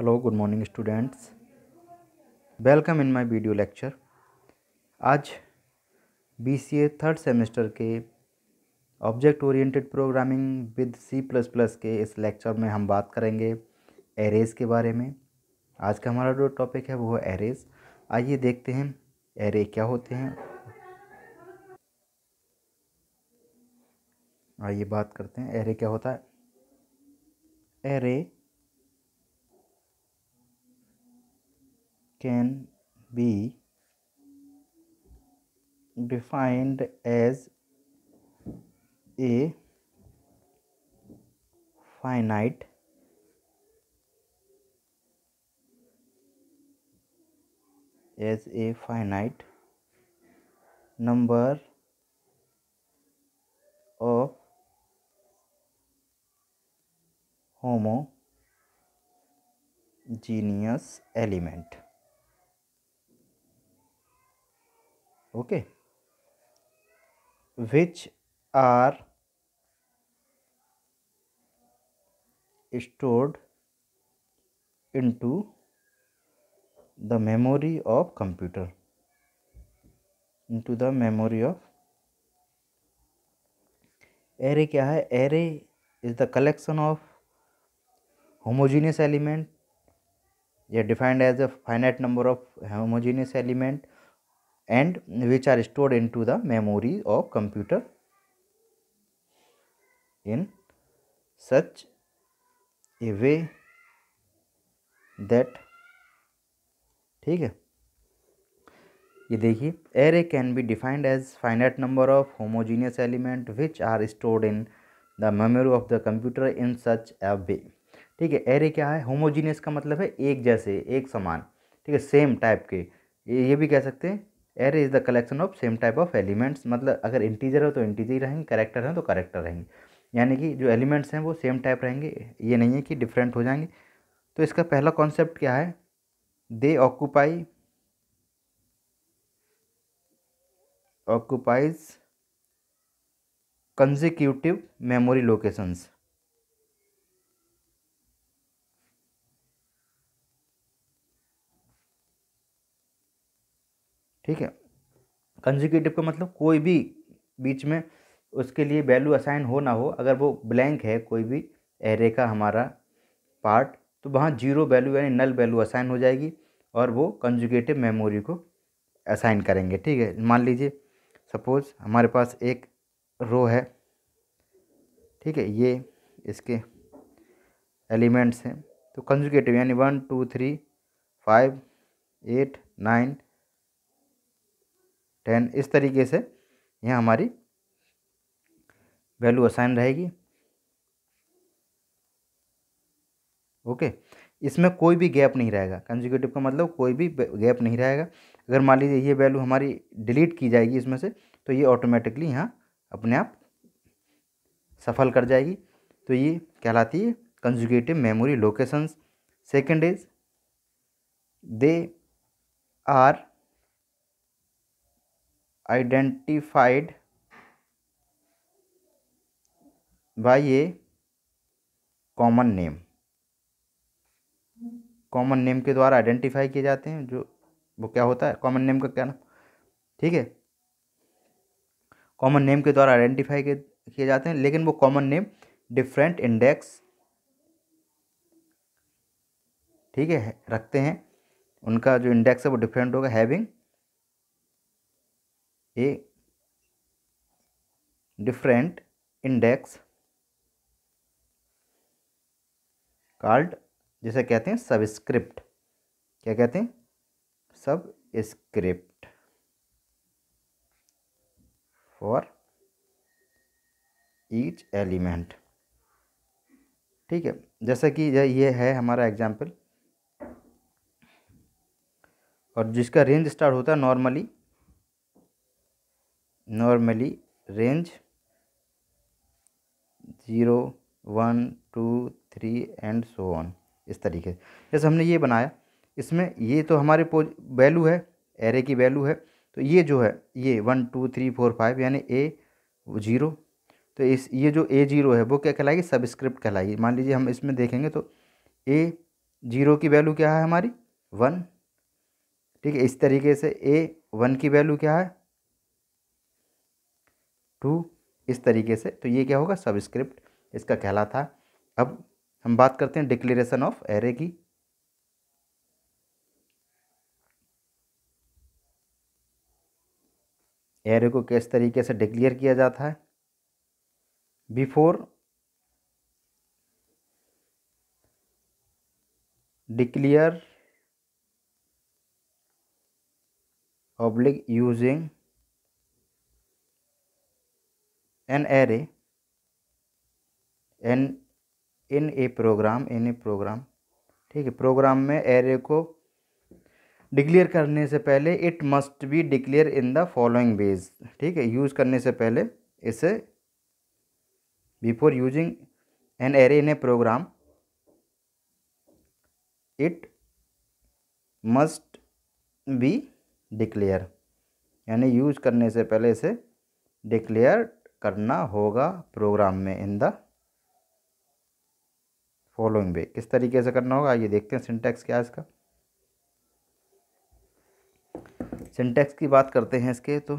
hello good morning students welcome in my video lecture आज BCA third semester के object oriented programming with C plus plus के इस lecture में हम बात करेंगे एरेज के बारे में आज का हमारा जो टॉपिक है वो है एरेज आइए देखते हैं एरे क्या होते हैं आइए बात करते हैं एरे क्या होता है array can be defined as a finite as a finite number of homogeneous element okay which are stored in to the memory of computer into the memory of array क्या है array is the collection of homogeneous element या defined as a finite number of homogeneous element and which are stored into the memory of computer in such a way that ठीक है ये देखिए array can be defined as finite number of homogeneous element which are stored in the memory of the computer in such a way ठीक है array क्या है homogeneous का मतलब है एक जैसे एक समान ठीक है सेम टाइप के ये भी कह सकते हैं array is the collection of same type of elements मतलब अगर इंटीजर हो तो इंटीजर रहेंगे करेक्टर हैं तो करेक्टर रहेंगे यानी कि जो एलिमेंट्स हैं वो सेम टाइप रहेंगे ये नहीं है कि डिफरेंट हो जाएंगे तो इसका पहला कॉन्सेप्ट क्या है they occupy occupies consecutive memory locations ठीक है कंजिक्यूटिव का मतलब कोई भी बीच में उसके लिए वैल्यू असाइन हो ना हो अगर वो ब्लैंक है कोई भी एरे का हमारा पार्ट तो वहाँ जीरो वैल्यू यानी नल वैल्यू असाइन हो जाएगी और वो कंजुकेटिव मेमोरी को असाइन करेंगे ठीक है मान लीजिए सपोज़ हमारे पास एक रो है ठीक है ये इसके एलिमेंट्स हैं तो कंजुकेटिव यानी one two three five eight nine ten इस तरीके से यहाँ हमारी वैल्यू असाइन रहेगी ओके इसमें कोई भी गैप नहीं रहेगा कंजिक्यूटिव का मतलब कोई भी गैप नहीं रहेगा अगर मान लीजिए ये वैल्यू हमारी डिलीट की जाएगी इसमें से तो ये ऑटोमेटिकली यहाँ अपने आप सफल कर जाएगी तो ये कहलाती है consecutive memory locations second is they are identified by a common name common name के द्वारा आइडेंटिफाई किए जाते हैं जो वो क्या होता है कॉमन नेम का क्या नाम ठीक है कॉमन नेम के द्वारा आइडेंटिफाई किए जाते हैं लेकिन वो कॉमन नेम डिफरेंट इंडेक्स ठीक है रखते हैं उनका जो इंडेक्स है वो डिफरेंट होगा having a different index card जिसे कहते हैं सबस्क्रिप्ट क्या कहते हैं सब स्क्रिप्ट फॉर ईच एलिमेंट ठीक है जैसा कि ये है हमारा एग्जाम्पल और जिसका रेंज स्टार्ट होता है normally normally range zero one two three and so on इस तरीके से जैसे हमने ये बनाया इसमें ये तो हमारे पोज वैल्यू है एरे की वैल्यू है तो ये जो है ये one two three four five यानी ए जीरो तो इस ये जो ए जीरो है वो क्या कहलाएगी सबस्क्रिप्ट कहलाएगी मान लीजिए हम इसमें देखेंगे तो ए जीरो की वैल्यू क्या है हमारी वन ठीक है इस तरीके से ए वन की वैल्यू क्या है टू इस तरीके से तो ये क्या होगा सबस्क्रिप्ट इसका कहला था अब हम बात करते हैं डिक्लेरेशन ऑफ एरे की एरे को किस तरीके से डिक्लेयर किया जाता है before declare oblique using an array an in a program in a program ठीक है प्रोग्राम में एरे को डिक्लेयर करने से पहले it must be declare in the following ways ठीक है यूज़ करने से पहले इसे before using an array in a program it must be declare यानी यूज करने से पहले इसे डिक्लेयर करना होगा प्रोग्राम में इन द फॉलोइंग वे किस तरीके से करना होगा आइए देखते हैं सिंटेक्स क्या है इसका सिंटेक्स की बात करते हैं इसके तो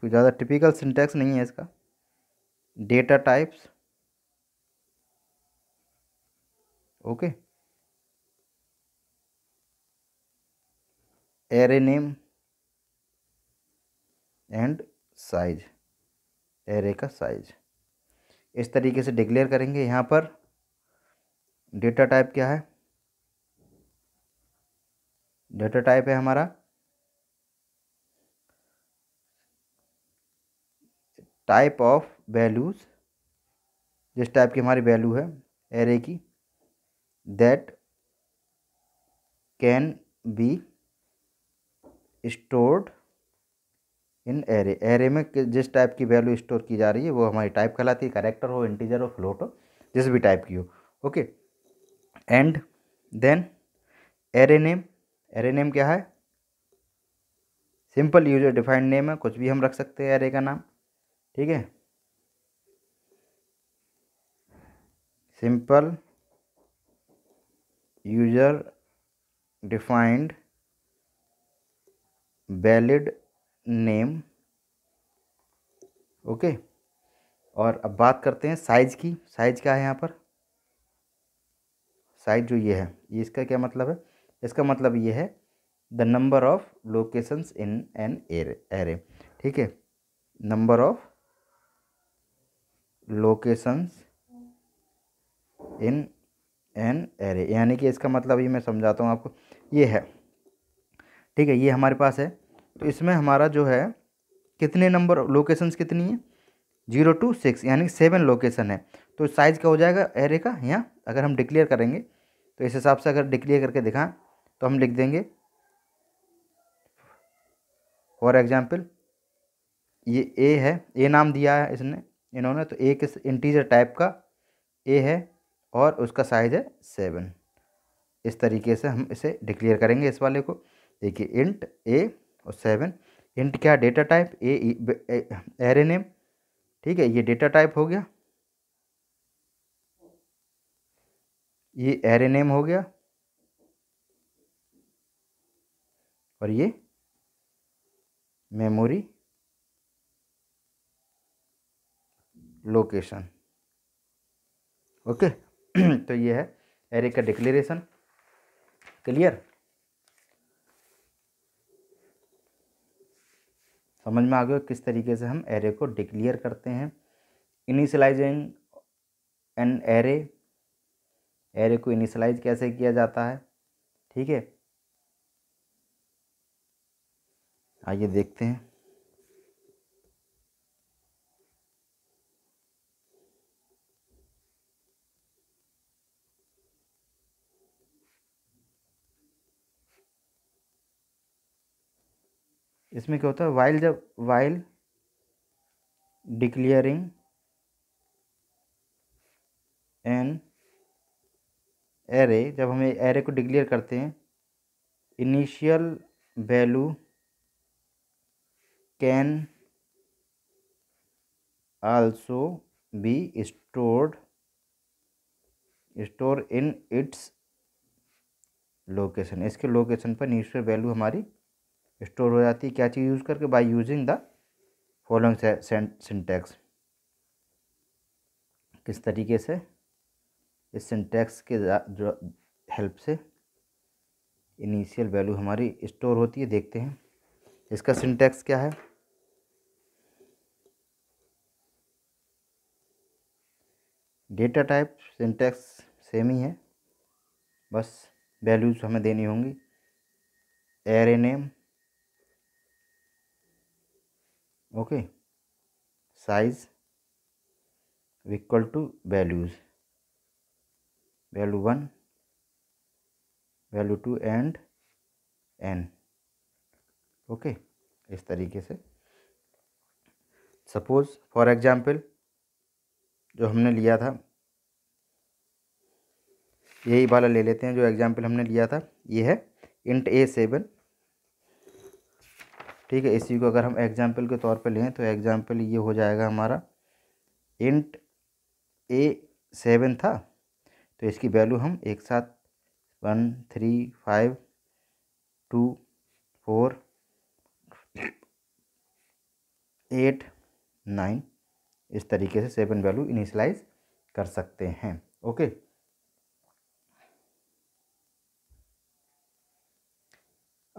कोई ज़्यादा टिपिकल सिंटेक्स नहीं है इसका data types okay array name and size array का साइज इस तरीके से डिक्लेयर करेंगे यहाँ पर डेटा टाइप क्या है डेटा टाइप है हमारा टाइप ऑफ वैल्यूज़ जिस टाइप की हमारी वैल्यू है एरे की that can be stored in array array में जिस टाइप की वैल्यू स्टोर की जा रही है वो हमारी टाइप कहलाती है करेक्टर हो इंटीजर हो फ्लोट हो जिस भी टाइप की हो okay and then array name array name क्या है सिंपल यूजर डिफाइंड नेम है कुछ भी हम रख सकते हैं एरे का नाम ठीक है simple user defined valid name okay और अब बात करते हैं साइज की साइज क्या है यहाँ पर साइज जो ये है ये इसका क्या मतलब है इसका मतलब ये है the number of locations in an array ठीक है number of locations in an array यानी कि इसका मतलब ये मैं समझाता हूँ आपको ये है ठीक है ये हमारे पास है तो इसमें हमारा जो है कितने नंबर लोकेशंस कितनी है जीरो टू सिक्स यानी सेवन लोकेशन है तो साइज़ क्या हो जाएगा एरे का यहाँ अगर हम डिक्लेयर करेंगे तो इस हिसाब से अगर डिक्लेयर करके दिखाएं तो हम लिख देंगे फॉर एग्जाम्पल ये ए है ए नाम दिया है इसने इन्होंने तो ए किस इंटीजर टाइप का ए है और उसका साइज़ है सेवन इस तरीके से हम इसे डिक्लेयर करेंगे इस वाले को देखिए इंट ए और सेवन इंट क्या data type a array name ठीक है ये डेटा टाइप हो गया ये एरे नेम हो गया और ये मेमोरी लोकेशन ओके तो ये है एरे का डिक्लेरेशन क्लियर समझ में आ गया किस तरीके से हम एरे को डिक्लियर करते हैं इनिशलाइजिंग एन एरे एरे को इनिशलाइज कैसे किया जाता है ठीक है आइए देखते हैं इसमें क्या होता है वाइल जब वाइल डिक्लियरिंग एन एरे जब हम एरे को डिक्लेयर करते हैं initial value can also be stored store in its location इसके लोकेशन पर इनिशियल वैल्यू हमारी स्टोर हो जाती है क्या चीज़ यूज़ करके by using the following syntax किस तरीके से इस सिंटैक्स के हेल्प से इनिशियल वैल्यू हमारी स्टोर होती है देखते हैं इसका सिंटैक्स क्या है डेटा टाइप सिंटैक्स सेम ही है बस वैल्यूज़ हमें देनी होंगी array name okay size equal to values value one value two and n okay इस तरीके से सपोज़ फॉर एग्ज़ाम्पल जो हमने लिया था यही वाला ले लेते हैं जो एग्ज़ाम्पल हमने लिया था ये है इंट ए सेवन ठीक है इसी को अगर हम एग्जाम्पल के तौर पे लें तो एग्जाम्पल ये हो जाएगा हमारा इंट ए सेवन था तो इसकी वैल्यू हम एक साथ one three five two four eight nine इस तरीके से सेवन वैल्यू इनिशलाइज कर सकते हैं ओके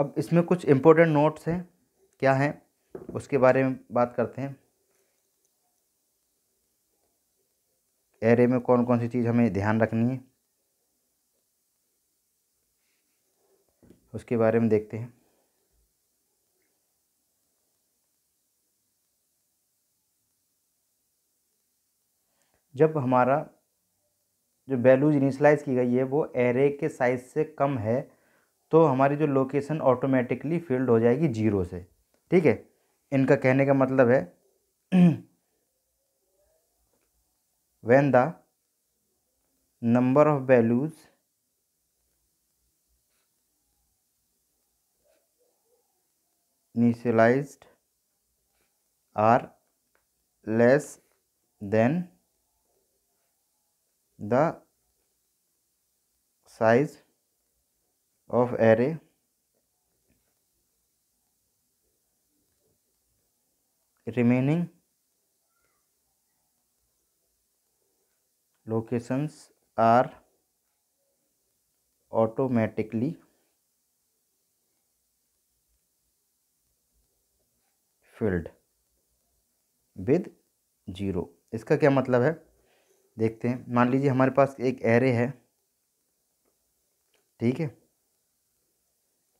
अब इसमें कुछ इम्पोर्टेंट नोट्स हैं क्या हैं उसके बारे में बात करते हैं एरे में कौन कौन सी चीज़ हमें ध्यान रखनी है उसके बारे में देखते हैं जब हमारा जो वैल्यूज इनिशलाइज की गई है वो एरे के साइज़ से कम है तो हमारी जो लोकेशन ऑटोमेटिकली फील्ड हो जाएगी जीरो से ठीक है इनका कहने का मतलब है when the number of values initialize are less than the size of array remaining locations are automatically filled with zero इसका क्या मतलब है देखते हैं मान लीजिए हमारे पास एक एरे है ठीक है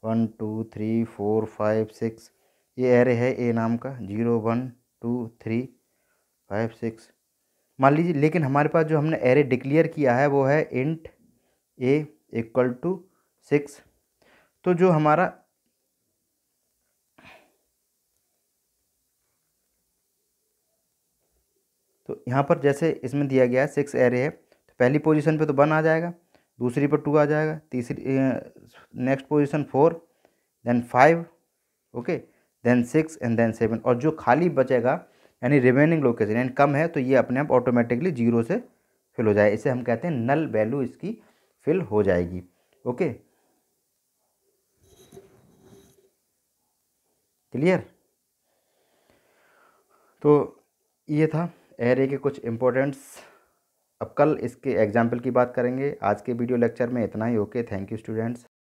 one two three four five six ये एरे है ए नाम का zero one two three five six मान लीजिए लेकिन हमारे पास जो हमने एरे डिक्लेयर किया है वो है int a equal to six तो जो हमारा तो यहाँ पर जैसे इसमें दिया गया है सिक्स एरे है तो पहली पोजीशन पे तो वन आ जाएगा दूसरी पर टू आ जाएगा तीसरी next position four then five okay then six and then seven और जो खाली बचेगा यानी रिमेनिंग लोकेशन यानी कम है तो ये अपने आप ऑटोमेटिकली जीरो से फिल हो जाए इसे हम कहते हैं नल वैल्यू इसकी फिल हो जाएगी ओके क्लियर तो ये था एरे के कुछ इम्पोर्टेंट्स अब कल इसके एग्जाम्पल की बात करेंगे आज के वीडियो लेक्चर में इतना ही ओके थैंक यू स्टूडेंट्स